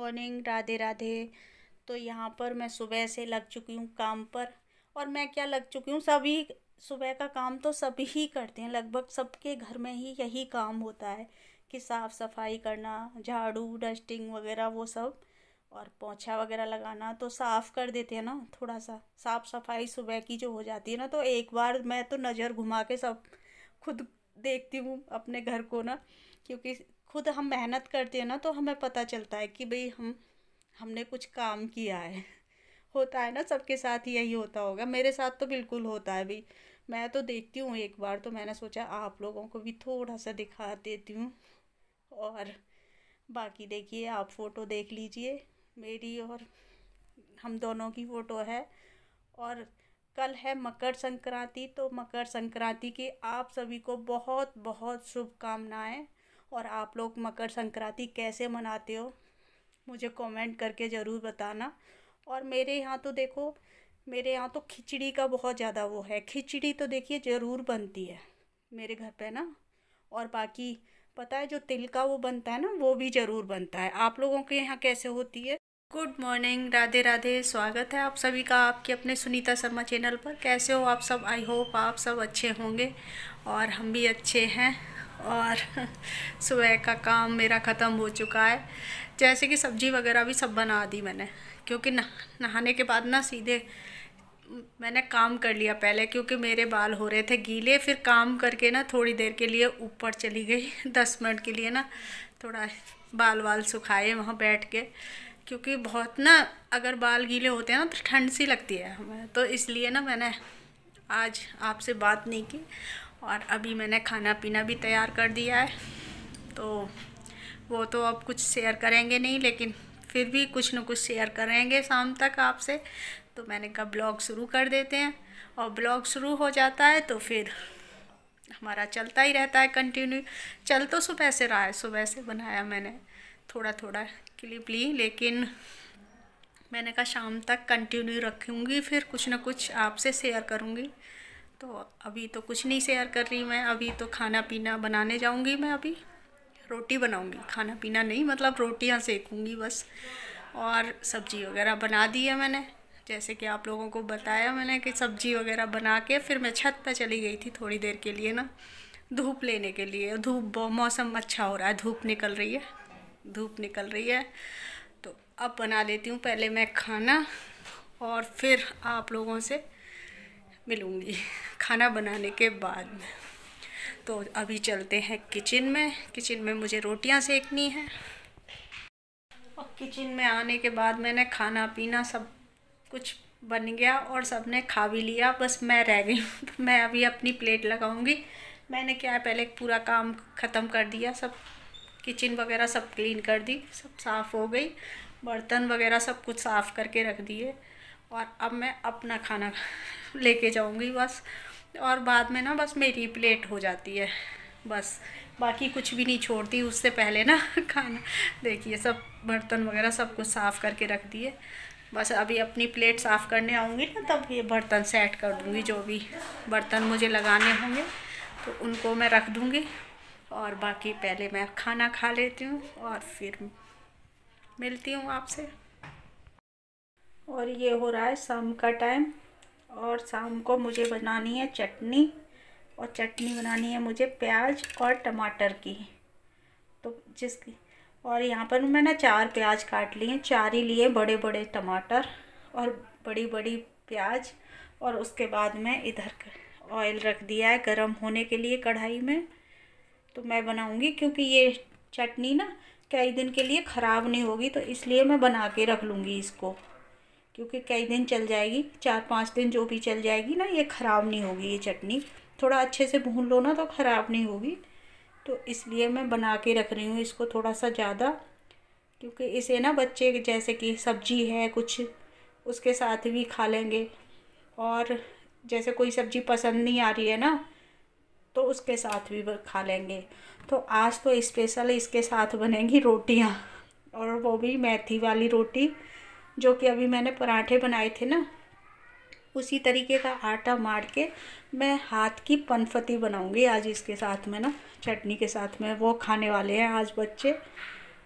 morning Radhe Radhe तो यहाँ पर मैं सुबह से लग चुकी हूँ काम पर और मैं क्या लग चुकी हूँ सभी सुबह का काम तो सभी ही करते हैं लगभग सबके घर में ही यही काम होता है कि साफ़ सफाई करना झाड़ू डस्टिंग वगैरह वो सब और पोछा वगैरह लगाना तो साफ़ कर देते हैं ना थोड़ा सा साफ़ सफाई सुबह की जो हो जाती है ना तो एक बार मैं तो नज़र घुमा के सब खुद देखती हूँ अपने घर को ना क्योंकि खुद हम मेहनत करते हैं ना तो हमें पता चलता है कि भाई हम हमने कुछ काम किया है होता है ना सबके साथ यही होता होगा मेरे साथ तो बिल्कुल होता है भाई मैं तो देखती हूँ एक बार तो मैंने सोचा आप लोगों को भी थोड़ा सा दिखा देती हूँ और बाकी देखिए आप फ़ोटो देख लीजिए मेरी और हम दोनों की फ़ोटो है और कल है मकर संक्रांति तो मकर संक्रांति की आप सभी को बहुत बहुत शुभकामनाएं और आप लोग मकर संक्रांति कैसे मनाते हो मुझे कमेंट करके ज़रूर बताना और मेरे यहाँ तो देखो मेरे यहाँ तो खिचड़ी का बहुत ज़्यादा वो है खिचड़ी तो देखिए ज़रूर बनती है मेरे घर पे ना और बाकी पता है जो तिल का वो बनता है ना वो भी ज़रूर बनता है आप लोगों के यहाँ कैसे होती है गुड मॉर्निंग राधे राधे स्वागत है आप सभी का आपके अपने सुनीता शर्मा चैनल पर कैसे हो आप सब आई होप आप सब अच्छे होंगे और हम भी अच्छे हैं और सुबह का काम मेरा ख़त्म हो चुका है जैसे कि सब्ज़ी वगैरह भी सब बना दी मैंने क्योंकि नहाने के बाद ना सीधे मैंने काम कर लिया पहले क्योंकि मेरे बाल हो रहे थे गीले फिर काम करके ना थोड़ी देर के लिए ऊपर चली गई दस मिनट के लिए ना थोड़ा बाल वाल सुखाए वहाँ बैठ के क्योंकि बहुत ना अगर बाल गीले होते हैं ना तो ठंड सी लगती है हमें तो इसलिए ना मैंने आज आपसे बात नहीं की और अभी मैंने खाना पीना भी तैयार कर दिया है तो वो तो अब कुछ शेयर करेंगे नहीं लेकिन फिर भी कुछ ना कुछ शेयर करेंगे शाम तक आपसे तो मैंने कहा ब्लॉग शुरू कर देते हैं और ब्लॉग शुरू हो जाता है तो फिर हमारा चलता ही रहता है कंटिन्यू चल तो सुबह से रहा है सुबह से बनाया मैंने थोड़ा थोड़ा क्लिप ली लेकिन मैंने कहा शाम तक कंटिन्यू रखूँगी फिर कुछ ना कुछ आपसे शेयर करूँगी तो अभी तो कुछ नहीं शेयर कर रही मैं अभी तो खाना पीना बनाने जाऊंगी मैं अभी रोटी बनाऊंगी खाना पीना नहीं मतलब रोटियां सेकूंगी बस और सब्ज़ी वगैरह बना दी है मैंने जैसे कि आप लोगों को बताया मैंने कि सब्ज़ी वगैरह बना के फिर मैं छत पर चली गई थी थोड़ी देर के लिए ना धूप लेने के लिए धूप मौसम अच्छा हो रहा है धूप निकल रही है धूप निकल रही है तो अब बना लेती हूँ पहले मैं खाना और फिर आप लोगों से मिलूँगी खाना बनाने के बाद में तो अभी चलते हैं किचन में किचन में मुझे रोटियां सेकनी हैं और किचन में आने के बाद मैंने खाना पीना सब कुछ बन गया और सबने खा भी लिया बस मैं रह गई तो मैं अभी अपनी प्लेट लगाऊंगी मैंने क्या है पहले पूरा काम ख़त्म कर दिया सब किचन वगैरह सब क्लीन कर दी सब साफ़ हो गई बर्तन वगैरह सब कुछ साफ़ करके रख दिए और अब मैं अपना खाना लेके जाऊंगी बस और बाद में ना बस मेरी प्लेट हो जाती है बस बाकी कुछ भी नहीं छोड़ती उससे पहले ना खाना देखिए सब बर्तन वगैरह सब कुछ साफ़ करके रख दिए बस अभी अपनी प्लेट साफ़ करने आऊँगी ना तब ये बर्तन सेट कर दूँगी जो भी बर्तन मुझे लगाने होंगे तो उनको मैं रख दूँगी और बाकी पहले मैं खाना खा लेती हूँ और फिर मिलती हूँ आपसे और ये हो रहा है शाम का टाइम और शाम को मुझे बनानी है चटनी और चटनी बनानी है मुझे प्याज और टमाटर की तो जिसकी और यहाँ पर मैंने चार प्याज काट लिए हैं चार ही लिए बड़े बड़े टमाटर और बड़ी बड़ी प्याज और उसके बाद मैं इधर ऑयल रख दिया है गरम होने के लिए कढ़ाई में तो मैं बनाऊँगी क्योंकि ये चटनी ना कई दिन के लिए ख़राब नहीं होगी तो इसलिए मैं बना के रख लूँगी इसको क्योंकि कई दिन चल जाएगी चार पाँच दिन जो भी चल जाएगी ना ये ख़राब नहीं होगी ये चटनी थोड़ा अच्छे से भून लो ना तो ख़राब नहीं होगी तो इसलिए मैं बना के रख रही हूँ इसको थोड़ा सा ज़्यादा क्योंकि इसे ना बच्चे जैसे कि सब्जी है कुछ उसके साथ भी खा लेंगे और जैसे कोई सब्जी पसंद नहीं आ रही है ना तो उसके साथ भी खा लेंगे तो आज तो स्पेशल इसके साथ बनेगी रोटियाँ और वो भी मेथी वाली रोटी जो कि अभी मैंने पराठे बनाए थे ना उसी तरीके का आटा मार के मैं हाथ की पनफती बनाऊंगी आज इसके साथ में ना चटनी के साथ में वो खाने वाले हैं आज बच्चे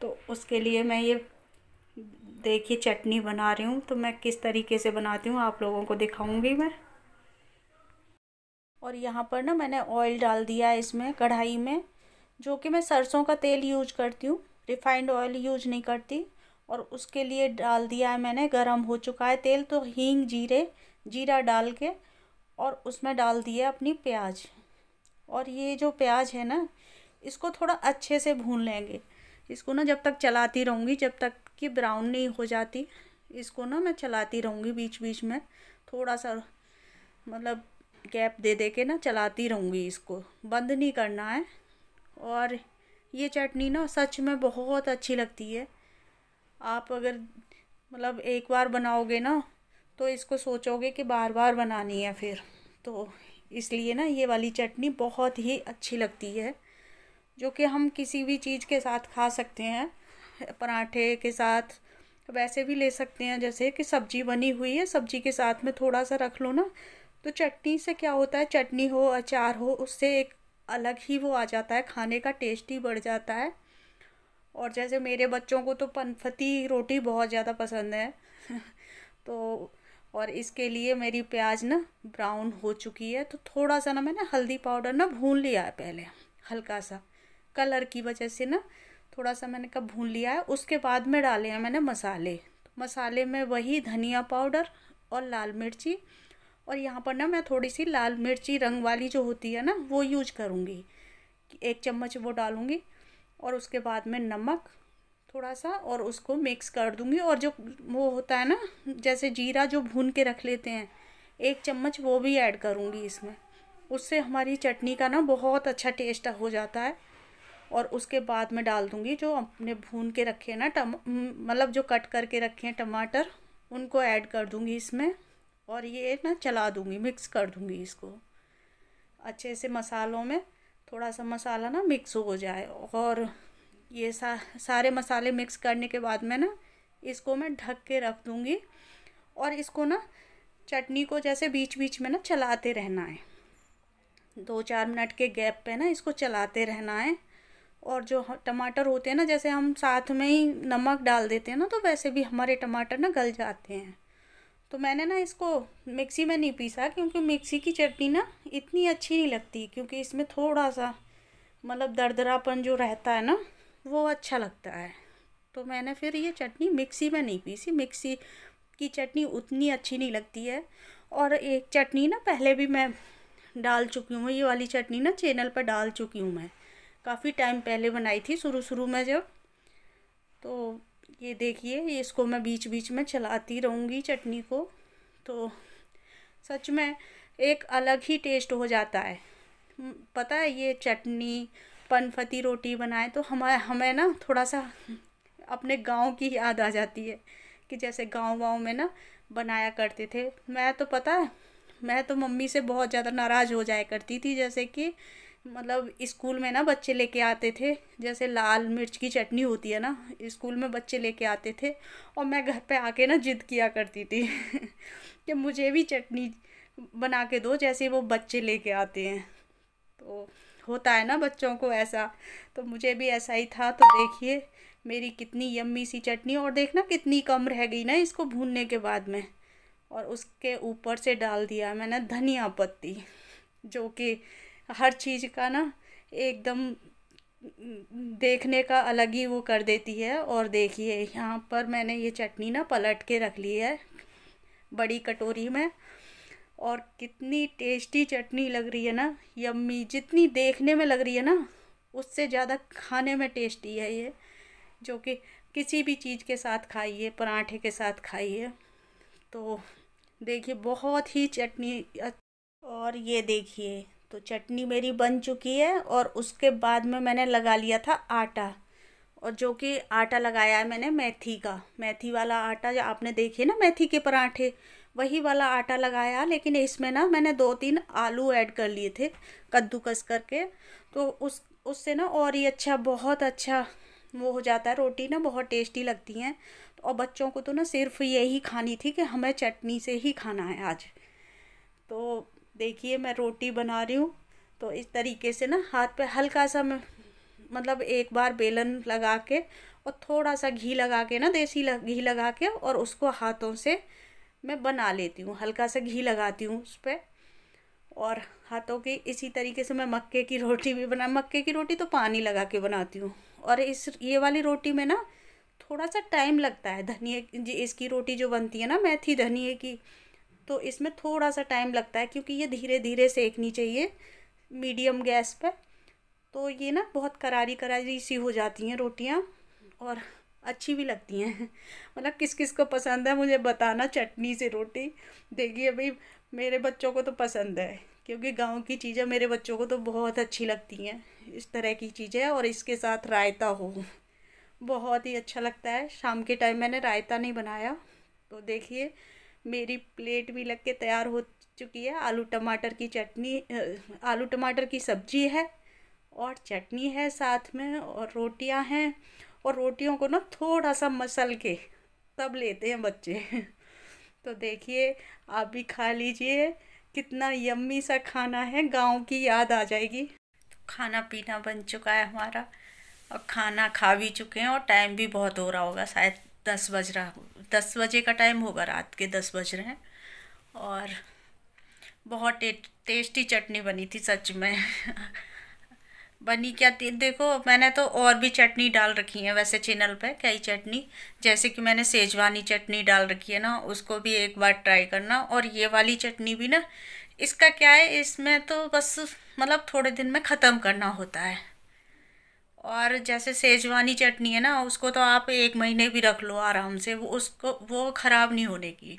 तो उसके लिए मैं ये देखिए चटनी बना रही हूँ तो मैं किस तरीके से बनाती हूँ आप लोगों को दिखाऊंगी मैं और यहाँ पर ना मैंने ऑयल डाल दिया है इसमें कढ़ाई में जो कि मैं सरसों का तेल यूज करती हूँ रिफाइंड ऑयल यूज नहीं करती और उसके लिए डाल दिया है मैंने गरम हो चुका है तेल तो हींग जीरे जीरा डाल के और उसमें डाल दिया अपनी प्याज और ये जो प्याज है ना इसको थोड़ा अच्छे से भून लेंगे इसको ना जब तक चलाती रहूँगी जब तक कि ब्राउन नहीं हो जाती इसको ना मैं चलाती रहूँगी बीच बीच में थोड़ा सा मतलब गैप दे दे के ना चलाती रहूँगी इसको बंद नहीं करना है और ये चटनी ना सच में बहुत अच्छी लगती है आप अगर मतलब एक बार बनाओगे ना तो इसको सोचोगे कि बार बार बनानी है फिर तो इसलिए ना ये वाली चटनी बहुत ही अच्छी लगती है जो कि हम किसी भी चीज़ के साथ खा सकते हैं पराठे के साथ वैसे भी ले सकते हैं जैसे कि सब्जी बनी हुई है सब्जी के साथ में थोड़ा सा रख लो ना तो चटनी से क्या होता है चटनी हो अचार हो उससे एक अलग ही वो आ जाता है खाने का टेस्ट ही बढ़ जाता है और जैसे मेरे बच्चों को तो पनफती रोटी बहुत ज़्यादा पसंद है तो और इसके लिए मेरी प्याज ना ब्राउन हो चुकी है तो थोड़ा सा ना मैंने हल्दी पाउडर ना भून लिया है पहले हल्का सा कलर की वजह से ना थोड़ा सा मैंने कब भून लिया है उसके बाद में डाले हैं मैंने मसाले तो मसाले में वही धनिया पाउडर और लाल मिर्ची और यहाँ पर ना मैं थोड़ी सी लाल मिर्ची रंग वाली जो होती है ना वो यूज करूँगी एक चम्मच वो डालूँगी और उसके बाद में नमक थोड़ा सा और उसको मिक्स कर दूँगी और जो वो होता है ना जैसे जीरा जो भून के रख लेते हैं एक चम्मच वो भी ऐड करूँगी इसमें उससे हमारी चटनी का ना बहुत अच्छा टेस्ट हो जाता है और उसके बाद में डाल दूँगी जो अपने भून के रखे हैं ना टम मतलब जो कट करके रखे हैं टमाटर उनको ऐड कर दूँगी इसमें और ये ना चला दूँगी मिक्स कर दूँगी इसको अच्छे से मसालों में थोड़ा सा मसाला ना मिक्स हो जाए और ये सा सारे मसाले मिक्स करने के बाद में ना इसको मैं ढक के रख दूँगी और इसको ना चटनी को जैसे बीच बीच में ना चलाते रहना है दो चार मिनट के गैप पे ना इसको चलाते रहना है और जो टमाटर होते हैं ना जैसे हम साथ में ही नमक डाल देते हैं ना तो वैसे भी हमारे टमाटर ना गल जाते हैं तो मैंने ना इसको मिक्सी में नहीं पीसा क्योंकि मिक्सी की चटनी ना इतनी अच्छी नहीं लगती क्योंकि इसमें थोड़ा सा मतलब दरदरापन जो रहता है ना वो अच्छा लगता है तो मैंने फिर ये चटनी मिक्सी में नहीं पीसी मिक्सी की चटनी उतनी अच्छी नहीं लगती है और एक चटनी ना पहले भी मैं डाल चुकी हूँ ये वाली चटनी ना चैनल पर डाल चुकी हूँ मैं काफ़ी टाइम पहले बनाई थी शुरू शुरू में जब तो ये देखिए इसको मैं बीच बीच में चलाती रहूँगी चटनी को तो सच में एक अलग ही टेस्ट हो जाता है पता है ये चटनी पनफती रोटी बनाए तो हम हमें ना थोड़ा सा अपने गांव की याद आ जाती है कि जैसे गांव वाँव में ना बनाया करते थे मैं तो पता है मैं तो मम्मी से बहुत ज़्यादा नाराज़ हो जाया करती थी जैसे कि मतलब स्कूल में ना बच्चे लेके आते थे जैसे लाल मिर्च की चटनी होती है ना स्कूल में बच्चे लेके आते थे और मैं घर पे आके ना जिद किया करती थी कि मुझे भी चटनी बना के दो जैसे वो बच्चे लेके आते हैं तो होता है ना बच्चों को ऐसा तो मुझे भी ऐसा ही था तो देखिए मेरी कितनी यम्मी सी चटनी और देखना कितनी कम रह गई ना इसको भूनने के बाद में और उसके ऊपर से डाल दिया मैंने धनिया पत्ती जो कि हर चीज़ का ना एकदम देखने का अलग ही वो कर देती है और देखिए यहाँ पर मैंने ये चटनी ना पलट के रख ली है बड़ी कटोरी में और कितनी टेस्टी चटनी लग रही है ना यम्मी जितनी देखने में लग रही है ना उससे ज़्यादा खाने में टेस्टी है ये जो कि किसी भी चीज़ के साथ खाइए पराठे के साथ खाइए तो देखिए बहुत ही चटनी और ये देखिए तो चटनी मेरी बन चुकी है और उसके बाद में मैंने लगा लिया था आटा और जो कि आटा लगाया है मैंने मेथी का मेथी वाला आटा जो आपने देखे ना मेथी के पराठे वही वाला आटा लगाया लेकिन इसमें ना मैंने दो तीन आलू ऐड कर लिए थे कद्दूकस करके तो उस उससे ना और ही अच्छा बहुत अच्छा वो हो जाता है रोटी ना बहुत टेस्टी लगती हैं और बच्चों को तो ना सिर्फ यही खानी थी कि हमें चटनी से ही खाना है आज तो देखिए मैं रोटी बना रही हूँ तो इस तरीके से ना हाथ पे हल्का सा मतलब एक बार बेलन लगा के और थोड़ा सा घी लगा के ना देसी घी लगा के और उसको हाथों से मैं बना लेती हूँ हल्का सा घी लगाती हूँ उस पर और हाथों की इसी तरीके से मैं मक्के की रोटी भी बना मक्के की रोटी तो पानी लगा के बनाती हूँ और इस ये वाली रोटी में ना थोड़ा सा टाइम लगता है धनिए इसकी रोटी जो बनती है ना मेथी धनिए की तो इसमें थोड़ा सा टाइम लगता है क्योंकि ये धीरे धीरे सेकनी चाहिए मीडियम गैस पर तो ये ना बहुत करारी करारी सी हो जाती हैं रोटियाँ और अच्छी भी लगती हैं मतलब किस किस को पसंद है मुझे बताना चटनी से रोटी देखिए भाई मेरे बच्चों को तो पसंद है क्योंकि गांव की चीज़ें मेरे बच्चों को तो बहुत अच्छी लगती हैं इस तरह की चीज़ें और इसके साथ रायता हो बहुत ही अच्छा लगता है शाम के टाइम मैंने रायता नहीं बनाया तो देखिए मेरी प्लेट भी लग के तैयार हो चुकी है आलू टमाटर की चटनी आलू टमाटर की सब्जी है और चटनी है साथ में और रोटियां हैं और रोटियों को ना थोड़ा सा मसल के तब लेते हैं बच्चे तो देखिए आप भी खा लीजिए कितना यम्मी सा खाना है गांव की याद आ जाएगी तो खाना पीना बन चुका है हमारा और खाना खा भी चुके हैं और टाइम भी बहुत हो रहा होगा शायद दस बज रहा दस बजे का टाइम होगा रात के दस बज रहे हैं और बहुत टे, टेस्टी चटनी बनी थी सच में बनी क्या थी देखो मैंने तो और भी चटनी डाल रखी है वैसे चैनल पे कई चटनी जैसे कि मैंने सेजवानी चटनी डाल रखी है ना उसको भी एक बार ट्राई करना और ये वाली चटनी भी ना इसका क्या है इसमें तो बस मतलब थोड़े दिन में ख़त्म करना होता है और जैसे सेजवानी चटनी है ना उसको तो आप एक महीने भी रख लो आराम से वो उसको वो ख़राब नहीं होने की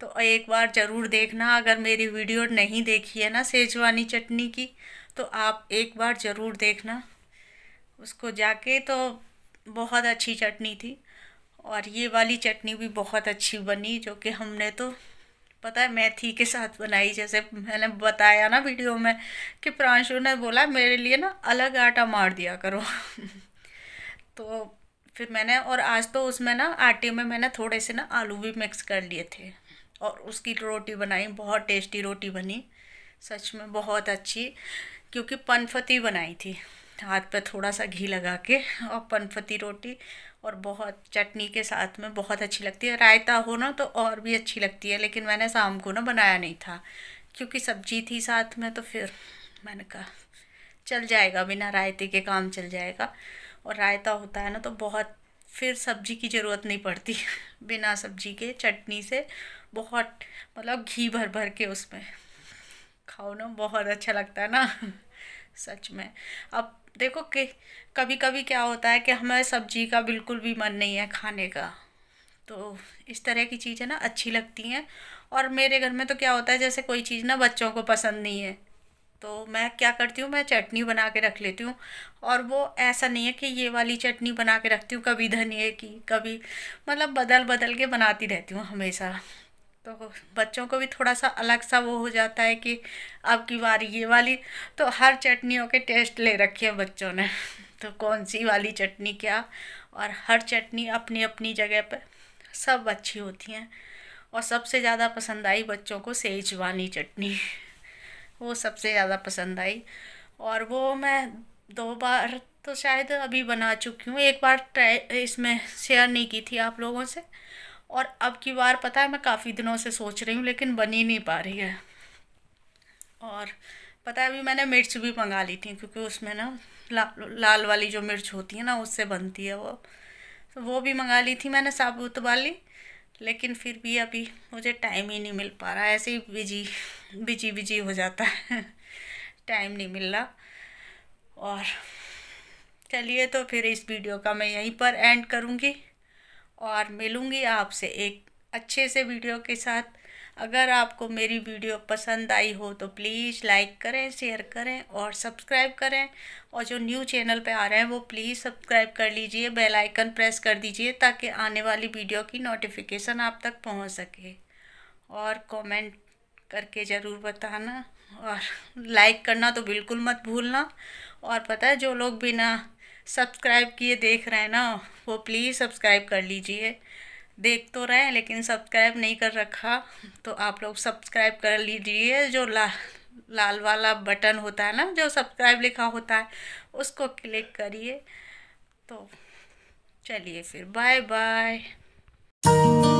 तो एक बार ज़रूर देखना अगर मेरी वीडियो नहीं देखी है ना सेजवानी चटनी की तो आप एक बार ज़रूर देखना उसको जाके तो बहुत अच्छी चटनी थी और ये वाली चटनी भी बहुत अच्छी बनी जो कि हमने तो पता है मेथी के साथ बनाई जैसे मैंने बताया ना वीडियो में कि प्रांशु ने बोला मेरे लिए ना अलग आटा मार दिया करो तो फिर मैंने और आज तो उसमें ना आटे में मैंने थोड़े से ना आलू भी मिक्स कर लिए थे और उसकी रोटी बनाई बहुत टेस्टी रोटी बनी सच में बहुत अच्छी क्योंकि पनफती बनाई थी हाथ पे थोड़ा सा घी लगा के और पनफती रोटी और बहुत चटनी के साथ में बहुत अच्छी लगती है रायता हो ना तो और भी अच्छी लगती है लेकिन मैंने शाम को ना बनाया नहीं था क्योंकि सब्जी थी साथ में तो फिर मैंने कहा चल जाएगा बिना रायते के काम चल जाएगा और रायता होता है ना तो बहुत फिर सब्जी की ज़रूरत नहीं पड़ती बिना सब्जी के चटनी से बहुत मतलब घी भर भर के उसमें खाओ ना बहुत अच्छा लगता है ना सच में अब देखो कि कभी कभी क्या होता है कि हमें सब्जी का बिल्कुल भी मन नहीं है खाने का तो इस तरह की चीज़ें ना अच्छी लगती हैं और मेरे घर में तो क्या होता है जैसे कोई चीज़ ना बच्चों को पसंद नहीं है तो मैं क्या करती हूँ मैं चटनी बना के रख लेती हूँ और वो ऐसा नहीं है कि ये वाली चटनी बना के रखती हूँ कभी धनिए की कभी मतलब बदल बदल के बनाती रहती हूँ हमेशा तो बच्चों को भी थोड़ा सा अलग सा वो हो जाता है कि अब की बार ये वाली तो हर चटनियों के टेस्ट ले रखे हैं बच्चों ने तो कौन सी वाली चटनी क्या और हर चटनी अपनी अपनी जगह पर सब अच्छी होती हैं और सबसे ज़्यादा पसंद आई बच्चों को सेज वाली चटनी वो सबसे ज़्यादा पसंद आई और वो मैं दो बार तो शायद अभी बना चुकी हूँ एक बार ट्राई इसमें शेयर नहीं की थी आप लोगों से और अब की बार पता है मैं काफ़ी दिनों से सोच रही हूँ लेकिन बन ही नहीं पा रही है और पता है अभी मैंने मिर्च भी मंगा ली थी क्योंकि उसमें ना ला, लाल वाली जो मिर्च होती है ना उससे बनती है वो तो वो भी मंगा ली थी मैंने साबुत वाली लेकिन फिर भी अभी मुझे टाइम ही नहीं मिल पा रहा ऐसे ही बिजी बिजी बिजी हो जाता है टाइम नहीं मिल रहा और चलिए तो फिर इस वीडियो का मैं यहीं पर एंड करूँगी और मिलूँगी आपसे एक अच्छे से वीडियो के साथ अगर आपको मेरी वीडियो पसंद आई हो तो प्लीज़ लाइक करें शेयर करें और सब्सक्राइब करें और जो न्यू चैनल पे आ रहे हैं वो प्लीज़ सब्सक्राइब कर लीजिए बेल आइकन प्रेस कर दीजिए ताकि आने वाली वीडियो की नोटिफिकेशन आप तक पहुंच सके और कमेंट करके ज़रूर बताना और लाइक करना तो बिल्कुल मत भूलना और पता है जो लोग बिना सब्सक्राइब किए देख रहे हैं ना वो प्लीज़ सब्सक्राइब कर लीजिए देख तो रहे हैं लेकिन सब्सक्राइब नहीं कर रखा तो आप लोग सब्सक्राइब कर लीजिए जो ला लाल वाला बटन होता है ना जो सब्सक्राइब लिखा होता है उसको क्लिक करिए तो चलिए फिर बाय बाय